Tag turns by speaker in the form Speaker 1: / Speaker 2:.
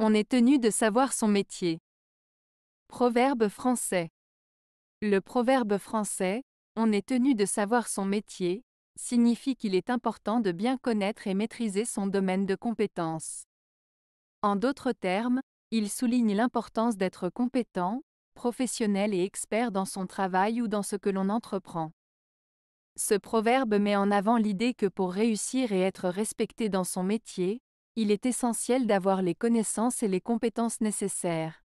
Speaker 1: On est tenu de savoir son métier. Proverbe français. Le proverbe français, on est tenu de savoir son métier, signifie qu'il est important de bien connaître et maîtriser son domaine de compétence. En d'autres termes, il souligne l'importance d'être compétent, professionnel et expert dans son travail ou dans ce que l'on entreprend. Ce proverbe met en avant l'idée que pour réussir et être respecté dans son métier, il est essentiel d'avoir les connaissances et les compétences nécessaires.